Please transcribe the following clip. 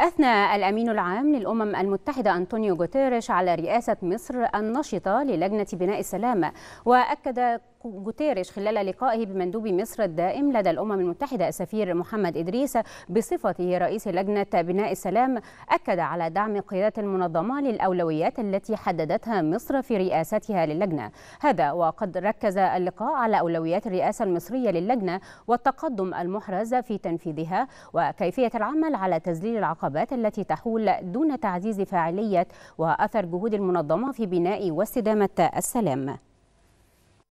أثنى الأمين العام للأمم المتحدة أنطونيو غوتيريش على رئاسة مصر النشطة للجنة بناء السلام وأكد غوتيريش خلال لقائه بمندوب مصر الدائم لدى الأمم المتحدة السفير محمد إدريس بصفته رئيس لجنة بناء السلام أكد على دعم قيادة المنظمة للأولويات التي حددتها مصر في رئاستها للجنة هذا وقد ركز اللقاء على أولويات الرئاسة المصرية للجنة والتقدم المحرز في تنفيذها وكيفية العمل على تذليل العقبات التي تحول دون تعزيز فاعلية وأثر جهود المنظمة في بناء واستدامة السلام